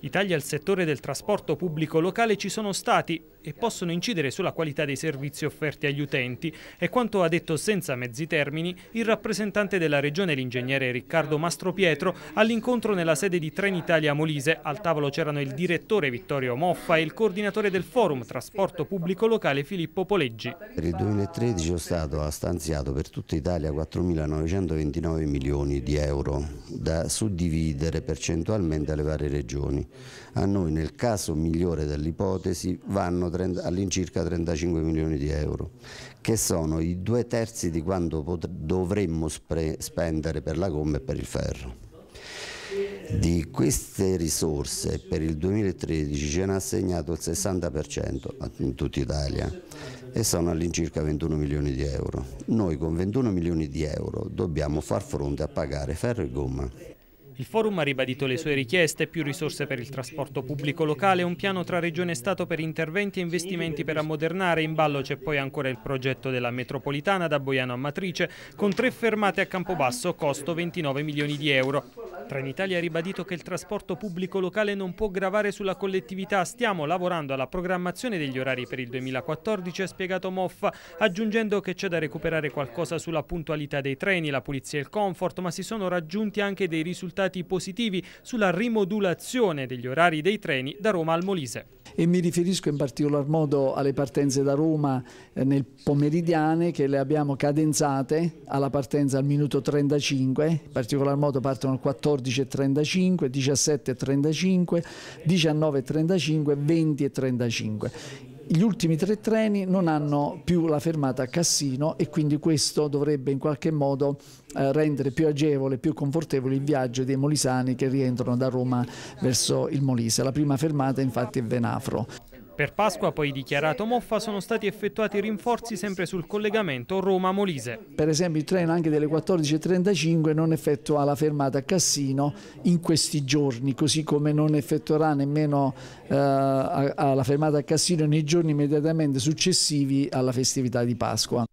Italia al settore del trasporto pubblico locale ci sono stati, e possono incidere sulla qualità dei servizi offerti agli utenti. È quanto ha detto senza mezzi termini il rappresentante della Regione, l'ingegnere Riccardo Mastropietro, all'incontro nella sede di Trenitalia Molise. Al tavolo c'erano il direttore Vittorio Moffa e il coordinatore del forum trasporto pubblico locale Filippo Poleggi. Per il 2013 lo Stato ha stanziato per tutta Italia 4.929 milioni di euro da suddividere percentualmente alle varie regioni. A noi nel caso migliore dell'ipotesi vanno sono all'incirca 35 milioni di euro, che sono i due terzi di quanto dovremmo spendere per la gomma e per il ferro. Di queste risorse per il 2013 ce ne ha assegnato il 60% in tutta Italia e sono all'incirca 21 milioni di euro. Noi con 21 milioni di euro dobbiamo far fronte a pagare ferro e gomma. Il forum ha ribadito le sue richieste, più risorse per il trasporto pubblico locale, un piano tra Regione e Stato per interventi e investimenti per ammodernare, in ballo c'è poi ancora il progetto della metropolitana da Boiano a Matrice, con tre fermate a Campobasso, costo 29 milioni di euro. Trenitalia ha ribadito che il trasporto pubblico locale non può gravare sulla collettività. Stiamo lavorando alla programmazione degli orari per il 2014, ha spiegato Moffa, aggiungendo che c'è da recuperare qualcosa sulla puntualità dei treni, la pulizia e il comfort, ma si sono raggiunti anche dei risultati positivi sulla rimodulazione degli orari dei treni da Roma al Molise e mi riferisco in particolar modo alle partenze da Roma eh, nel pomeridiane che le abbiamo cadenzate alla partenza al minuto 35, in particolar modo partono 14.35, 17.35, 19.35, 20.35 gli ultimi tre treni non hanno più la fermata Cassino e quindi questo dovrebbe in qualche modo eh, rendere più agevole, e più confortevole il viaggio dei molisani che rientrano da Roma verso il Molise. La prima fermata infatti è Venafro. Per Pasqua, poi dichiarato moffa, sono stati effettuati rinforzi sempre sul collegamento Roma-Molise. Per esempio il treno anche delle 14.35 non effettua la fermata a Cassino in questi giorni, così come non effettuerà nemmeno eh, la fermata a Cassino nei giorni immediatamente successivi alla festività di Pasqua.